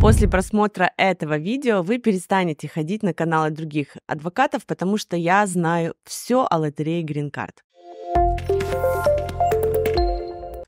После просмотра этого видео вы перестанете ходить на каналы других адвокатов, потому что я знаю все о лотерее Гринкард.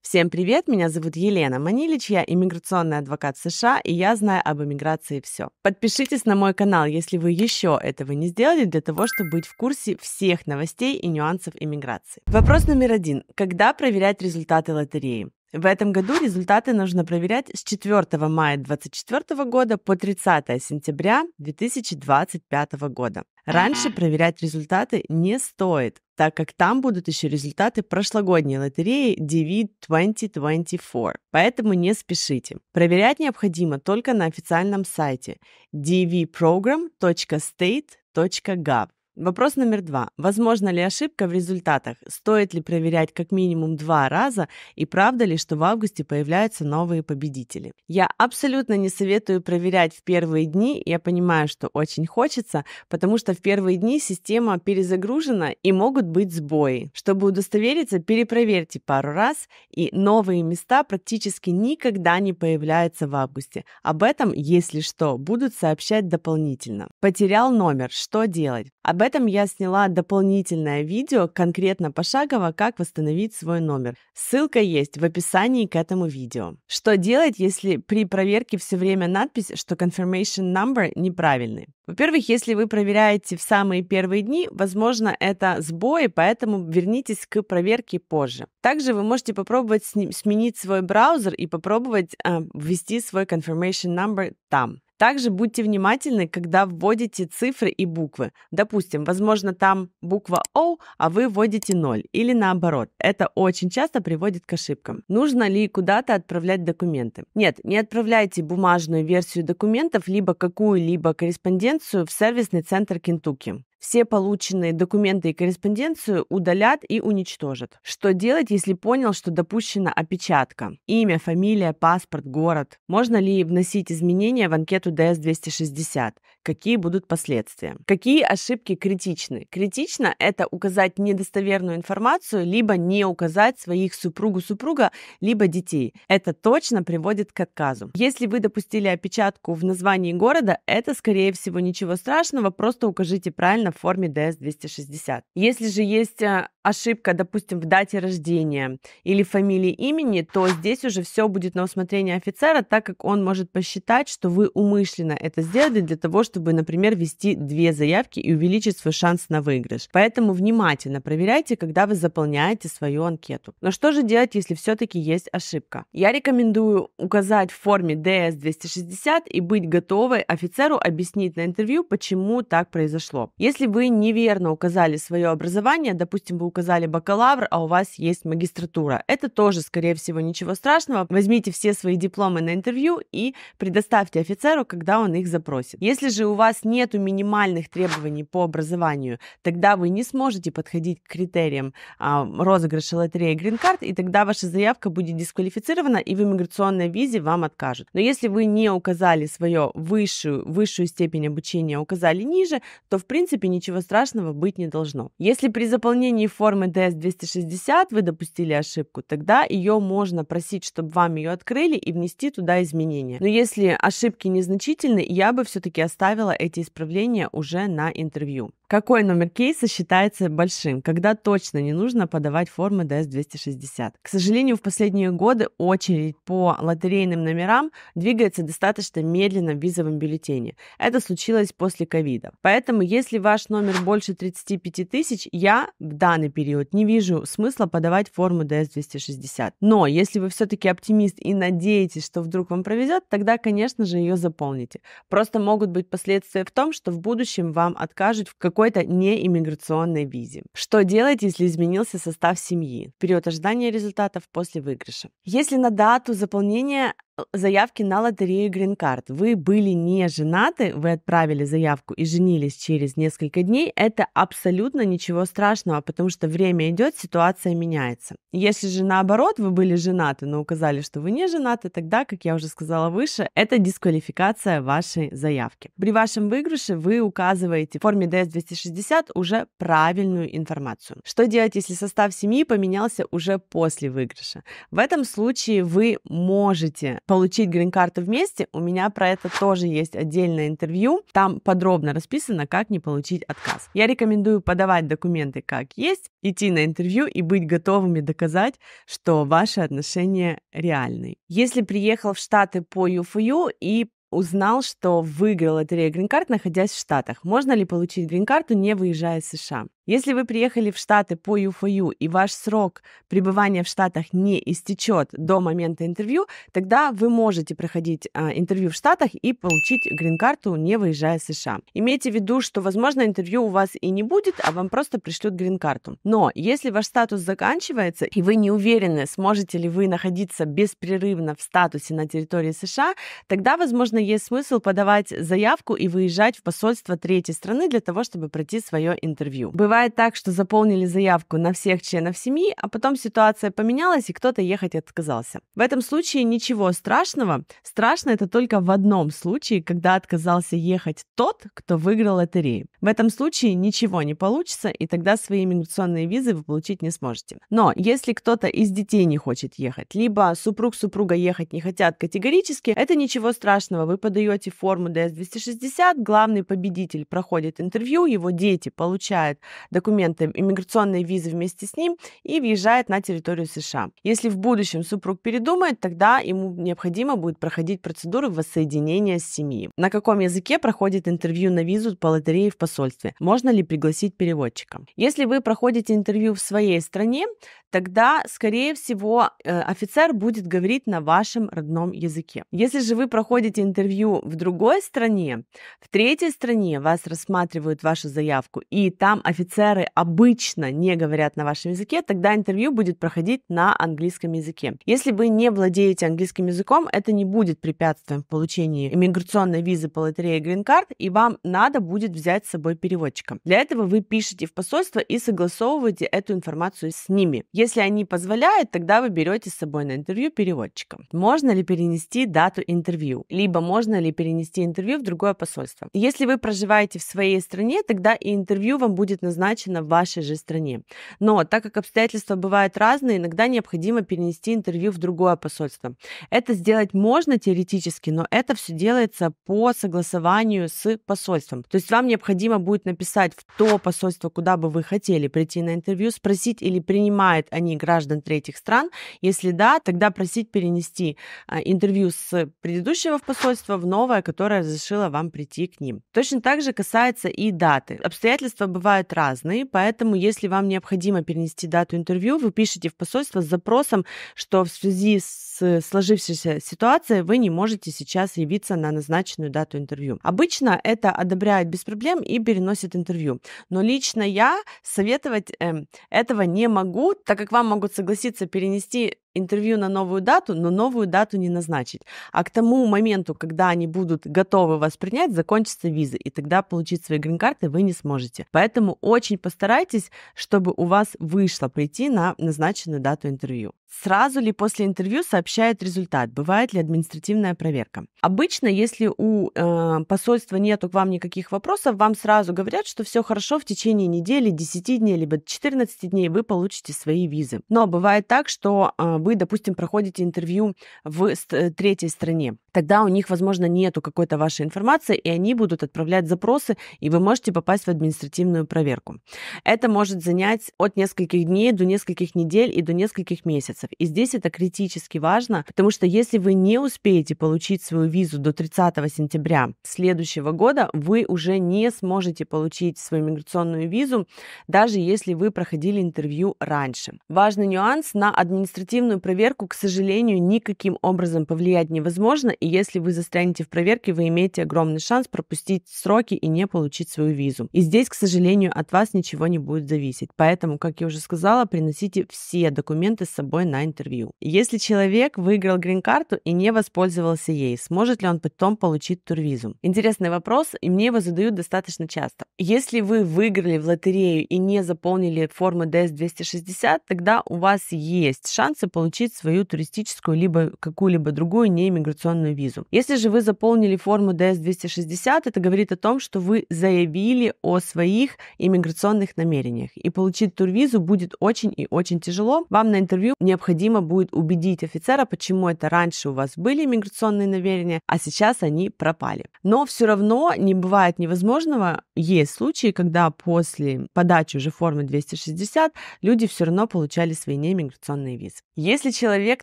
Всем привет, меня зовут Елена Манилич, я иммиграционный адвокат США, и я знаю об иммиграции все. Подпишитесь на мой канал, если вы еще этого не сделали, для того, чтобы быть в курсе всех новостей и нюансов иммиграции. Вопрос номер один. Когда проверять результаты лотереи? В этом году результаты нужно проверять с 4 мая 2024 года по 30 сентября 2025 года. Раньше проверять результаты не стоит, так как там будут еще результаты прошлогодней лотереи DV 2024, поэтому не спешите. Проверять необходимо только на официальном сайте dvprogram.state.gov. Вопрос номер два. Возможно ли ошибка в результатах? Стоит ли проверять как минимум два раза? И правда ли, что в августе появляются новые победители? Я абсолютно не советую проверять в первые дни. Я понимаю, что очень хочется, потому что в первые дни система перезагружена и могут быть сбои. Чтобы удостовериться, перепроверьте пару раз, и новые места практически никогда не появляются в августе. Об этом, если что, будут сообщать дополнительно. Потерял номер. Что делать? Об этом я сняла дополнительное видео, конкретно пошагово, как восстановить свой номер. Ссылка есть в описании к этому видео. Что делать, если при проверке все время надпись, что confirmation number неправильный? Во-первых, если вы проверяете в самые первые дни, возможно, это сбой, поэтому вернитесь к проверке позже. Также вы можете попробовать сменить свой браузер и попробовать э, ввести свой confirmation number там. Также будьте внимательны, когда вводите цифры и буквы. Допустим, возможно, там буква O, а вы вводите 0 или наоборот. Это очень часто приводит к ошибкам. Нужно ли куда-то отправлять документы? Нет, не отправляйте бумажную версию документов либо какую-либо корреспонденцию в сервисный центр Кентукки все полученные документы и корреспонденцию удалят и уничтожат. Что делать, если понял, что допущена опечатка? Имя, фамилия, паспорт, город. Можно ли вносить изменения в анкету ДС-260? Какие будут последствия? Какие ошибки критичны? Критично – это указать недостоверную информацию, либо не указать своих супругу-супруга, либо детей. Это точно приводит к отказу. Если вы допустили опечатку в названии города, это, скорее всего, ничего страшного, просто укажите правильно официально в форме DS-260. Если же есть э, ошибка, допустим, в дате рождения или фамилии имени, то здесь уже все будет на усмотрение офицера, так как он может посчитать, что вы умышленно это сделали для того, чтобы, например, вести две заявки и увеличить свой шанс на выигрыш. Поэтому внимательно проверяйте, когда вы заполняете свою анкету. Но что же делать, если все-таки есть ошибка? Я рекомендую указать в форме DS-260 и быть готовой офицеру объяснить на интервью, почему так произошло. Если если вы неверно указали свое образование, допустим, вы указали бакалавр, а у вас есть магистратура, это тоже, скорее всего, ничего страшного. Возьмите все свои дипломы на интервью и предоставьте офицеру, когда он их запросит. Если же у вас нет минимальных требований по образованию, тогда вы не сможете подходить к критериям а, розыгрыша лотереи грин-карт, и тогда ваша заявка будет дисквалифицирована, и в иммиграционной визе вам откажут. Но если вы не указали свою высшую, высшую степень обучения, указали ниже, то, в принципе, принципе, ничего страшного быть не должно. Если при заполнении формы DS-260 вы допустили ошибку, тогда ее можно просить, чтобы вам ее открыли и внести туда изменения. Но если ошибки незначительны, я бы все-таки оставила эти исправления уже на интервью. Какой номер кейса считается большим, когда точно не нужно подавать формы DS-260? К сожалению, в последние годы очередь по лотерейным номерам двигается достаточно медленно в визовом бюллетене. Это случилось после ковида. Поэтому, если ваш номер больше 35 тысяч, я в данный период не вижу смысла подавать форму DS-260. Но если вы все-таки оптимист и надеетесь, что вдруг вам провезет, тогда, конечно же, ее заполните. Просто могут быть последствия в том, что в будущем вам откажут в каком какой-то неиммиграционной визе. Что делать, если изменился состав семьи? Период ожидания результатов после выигрыша. Если на дату заполнения заявки на лотерею Green Card. Вы были не женаты, вы отправили заявку и женились через несколько дней. Это абсолютно ничего страшного, потому что время идет, ситуация меняется. Если же наоборот, вы были женаты, но указали, что вы не женаты, тогда, как я уже сказала выше, это дисквалификация вашей заявки. При вашем выигрыше вы указываете в форме DS-260 уже правильную информацию. Что делать, если состав семьи поменялся уже после выигрыша? В этом случае вы можете получить грин-карту вместе, у меня про это тоже есть отдельное интервью. Там подробно расписано, как не получить отказ. Я рекомендую подавать документы как есть, идти на интервью и быть готовыми доказать, что ваши отношения реальны. Если приехал в Штаты по ЮФУ и узнал, что выиграл лотерею грин-карт, находясь в Штатах. Можно ли получить грин-карту, не выезжая из США? Если вы приехали в Штаты по ЮФЮ и ваш срок пребывания в Штатах не истечет до момента интервью, тогда вы можете проходить а, интервью в Штатах и получить грин-карту, не выезжая из США. Имейте в виду, что, возможно, интервью у вас и не будет, а вам просто пришлют грин-карту. Но если ваш статус заканчивается и вы не уверены, сможете ли вы находиться беспрерывно в статусе на территории США, тогда, возможно, есть смысл подавать заявку и выезжать в посольство третьей страны для того, чтобы пройти свое интервью. Бывает Бывает так, что заполнили заявку на всех членов семьи, а потом ситуация поменялась, и кто-то ехать отказался. В этом случае ничего страшного. Страшно это только в одном случае, когда отказался ехать тот, кто выиграл лотерею. В этом случае ничего не получится, и тогда свои иммиграционные визы вы получить не сможете. Но если кто-то из детей не хочет ехать, либо супруг супруга ехать не хотят категорически, это ничего страшного. Вы подаете форму DS-260, главный победитель проходит интервью, его дети получают документы иммиграционные визы вместе с ним и въезжает на территорию США. Если в будущем супруг передумает, тогда ему необходимо будет проходить процедуру воссоединения с семьей. На каком языке проходит интервью на визу по лотерее в посольстве? Можно ли пригласить переводчика? Если вы проходите интервью в своей стране, тогда, скорее всего, э, офицер будет говорить на вашем родном языке. Если же вы проходите интервью в другой стране, в третьей стране вас рассматривают вашу заявку, и там офицер офицеры обычно не говорят на вашем языке, тогда интервью будет проходить на английском языке. Если вы не владеете английским языком, это не будет препятствием в получении иммиграционной визы по лотерее Green Card, и вам надо будет взять с собой переводчика. Для этого вы пишете в посольство и согласовываете эту информацию с ними. Если они позволяют, тогда вы берете с собой на интервью переводчика. Можно ли перенести дату интервью? Либо можно ли перенести интервью в другое посольство? Если вы проживаете в своей стране, тогда и интервью вам будет назначено назначено в вашей же стране. Но так как обстоятельства бывают разные, иногда необходимо перенести интервью в другое посольство. Это сделать можно теоретически, но это все делается по согласованию с посольством. То есть вам необходимо будет написать в то посольство, куда бы вы хотели прийти на интервью, спросить или принимают они граждан третьих стран. Если да, тогда просить перенести а, интервью с предыдущего в посольство в новое, которое разрешило вам прийти к ним. Точно так же касается и даты. Обстоятельства бывают разные разные, поэтому если вам необходимо перенести дату интервью, вы пишете в посольство с запросом, что в связи с э, сложившейся ситуацией вы не можете сейчас явиться на назначенную дату интервью. Обычно это одобряют без проблем и переносят интервью. Но лично я советовать э, этого не могу, так как вам могут согласиться перенести интервью на новую дату, но новую дату не назначить. А к тому моменту, когда они будут готовы вас принять, закончится виза, и тогда получить свои грин-карты вы не сможете. Поэтому очень постарайтесь, чтобы у вас вышло прийти на назначенную дату интервью. Сразу ли после интервью сообщает результат? Бывает ли административная проверка? Обычно, если у э, посольства нету к вам никаких вопросов, вам сразу говорят, что все хорошо, в течение недели, 10 дней, либо 14 дней вы получите свои визы. Но бывает так, что э, вы, допустим, проходите интервью в э, третьей стране. Тогда у них, возможно, нету какой-то вашей информации, и они будут отправлять запросы, и вы можете попасть в административную проверку. Это может занять от нескольких дней до нескольких недель и до нескольких месяцев месяцев. И здесь это критически важно, потому что если вы не успеете получить свою визу до 30 сентября следующего года, вы уже не сможете получить свою миграционную визу, даже если вы проходили интервью раньше. Важный нюанс, на административную проверку, к сожалению, никаким образом повлиять невозможно, и если вы застрянете в проверке, вы имеете огромный шанс пропустить сроки и не получить свою визу. И здесь, к сожалению, от вас ничего не будет зависеть. Поэтому, как я уже сказала, приносите все документы с собой на интервью. Если человек выиграл грин-карту и не воспользовался ей, сможет ли он потом получить турвизум? Интересный вопрос, и мне его задают достаточно часто. Если вы выиграли в лотерею и не заполнили форму DS-260, тогда у вас есть шансы получить свою туристическую либо какую-либо другую неиммиграционную визу. Если же вы заполнили форму DS-260, это говорит о том, что вы заявили о своих иммиграционных намерениях, и получить турвизу будет очень и очень тяжело. Вам на интервью не необходимо будет убедить офицера, почему это раньше у вас были миграционные намерения, а сейчас они пропали. Но все равно не бывает невозможного. Есть случаи, когда после подачи уже формы 260 люди все равно получали свои немиграционные визы. Если человек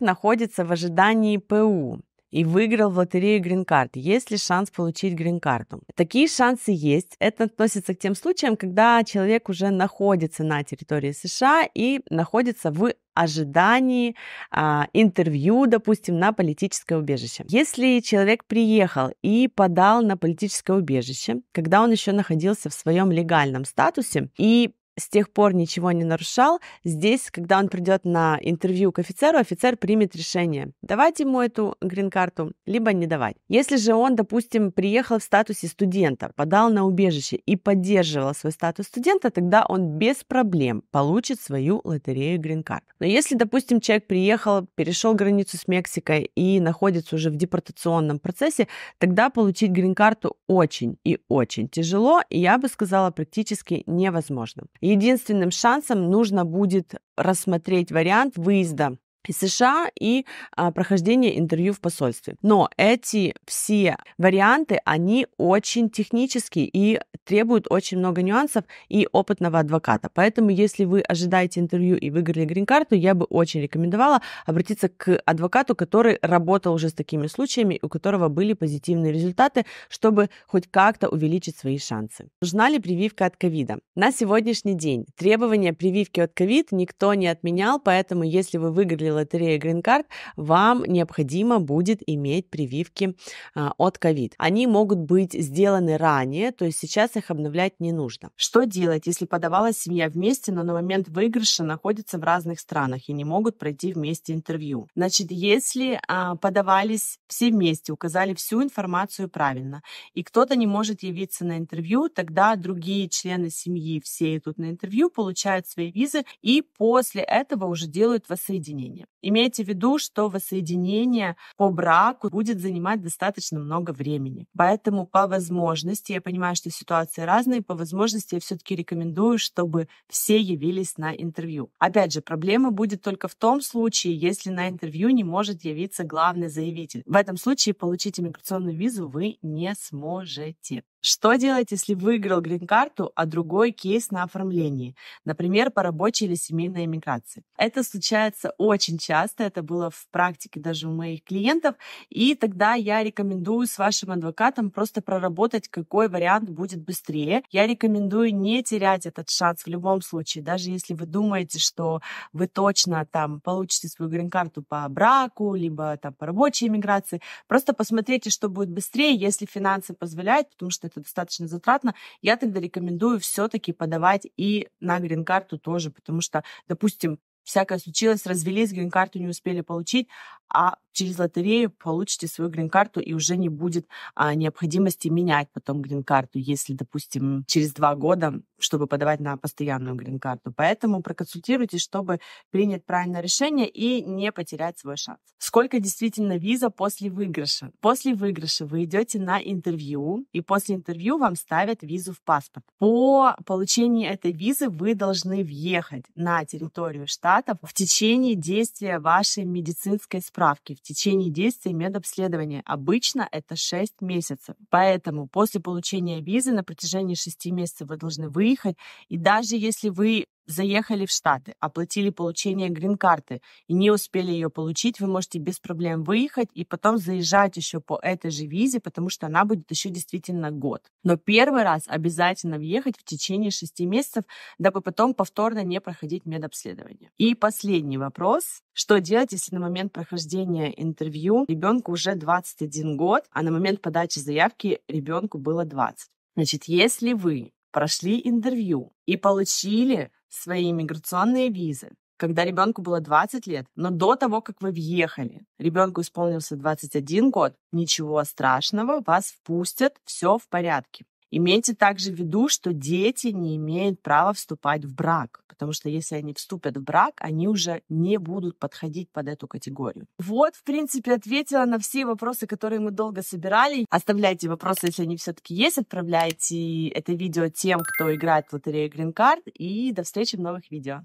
находится в ожидании ПУ, и выиграл в лотерею грин-карт. Есть ли шанс получить грин-карту? Такие шансы есть. Это относится к тем случаям, когда человек уже находится на территории США и находится в ожидании а, интервью, допустим, на политическое убежище. Если человек приехал и подал на политическое убежище, когда он еще находился в своем легальном статусе и с тех пор ничего не нарушал. Здесь, когда он придет на интервью к офицеру, офицер примет решение, давать ему эту грин-карту, либо не давать. Если же он, допустим, приехал в статусе студента, подал на убежище и поддерживал свой статус студента, тогда он без проблем получит свою лотерею грин-карт. Но если, допустим, человек приехал, перешел границу с Мексикой и находится уже в депортационном процессе, тогда получить грин-карту очень и очень тяжело, и я бы сказала, практически невозможно. Единственным шансом нужно будет рассмотреть вариант выезда из США и а, прохождение интервью в посольстве. Но эти все варианты, они очень технические и требуют очень много нюансов и опытного адвоката. Поэтому, если вы ожидаете интервью и выиграли грин-карту, я бы очень рекомендовала обратиться к адвокату, который работал уже с такими случаями, у которого были позитивные результаты, чтобы хоть как-то увеличить свои шансы. Нужна ли прививка от ковида? На сегодняшний день требования прививки от ковид никто не отменял, поэтому если вы выиграли лотерея Green Card, вам необходимо будет иметь прививки а, от COVID. Они могут быть сделаны ранее, то есть сейчас их обновлять не нужно. Что делать, если подавала семья вместе, но на момент выигрыша находится в разных странах и не могут пройти вместе интервью? Значит, если а, подавались все вместе, указали всю информацию правильно, и кто-то не может явиться на интервью, тогда другие члены семьи все идут на интервью, получают свои визы и после этого уже делают воссоединение. Имейте в виду, что воссоединение по браку будет занимать достаточно много времени. Поэтому по возможности, я понимаю, что ситуации разные, по возможности я все-таки рекомендую, чтобы все явились на интервью. Опять же, проблема будет только в том случае, если на интервью не может явиться главный заявитель. В этом случае получить иммиграционную визу вы не сможете. Что делать, если выиграл грин-карту, а другой кейс на оформлении, например, по рабочей или семейной эмиграции? Это случается очень часто, это было в практике даже у моих клиентов, и тогда я рекомендую с вашим адвокатом просто проработать, какой вариант будет быстрее. Я рекомендую не терять этот шанс в любом случае, даже если вы думаете, что вы точно там получите свою грин-карту по браку, либо там по рабочей эмиграции, просто посмотрите, что будет быстрее, если финансы позволяют, потому что это достаточно затратно, я тогда рекомендую все-таки подавать и на грин-карту тоже, потому что, допустим, всякое случилось, развелись, грин-карту не успели получить, а через лотерею получите свою грин-карту и уже не будет а, необходимости менять потом грин-карту, если, допустим, через два года, чтобы подавать на постоянную грин-карту. Поэтому проконсультируйтесь, чтобы принять правильное решение и не потерять свой шанс. Сколько действительно виза после выигрыша? После выигрыша вы идете на интервью, и после интервью вам ставят визу в паспорт. По получении этой визы вы должны въехать на территорию штата препаратов в течение действия вашей медицинской справки, в течение действия медобследования. Обычно это 6 месяцев. Поэтому после получения визы на протяжении 6 месяцев вы должны выехать. И даже если вы заехали в Штаты, оплатили получение грин-карты и не успели ее получить, вы можете без проблем выехать и потом заезжать еще по этой же визе, потому что она будет еще действительно год. Но первый раз обязательно въехать в течение шести месяцев, дабы потом повторно не проходить медобследование. И последний вопрос. Что делать, если на момент прохождения интервью ребенку уже 21 год, а на момент подачи заявки ребенку было 20? Значит, если вы прошли интервью и получили свои миграционные визы, когда ребенку было 20 лет, но до того, как вы въехали, ребенку исполнился 21 год, ничего страшного, вас впустят, все в порядке. Имейте также в виду, что дети не имеют права вступать в брак, потому что если они вступят в брак, они уже не будут подходить под эту категорию. Вот, в принципе, ответила на все вопросы, которые мы долго собирали. Оставляйте вопросы, если они все-таки есть, отправляйте это видео тем, кто играет в лотерею Green Card, и до встречи в новых видео.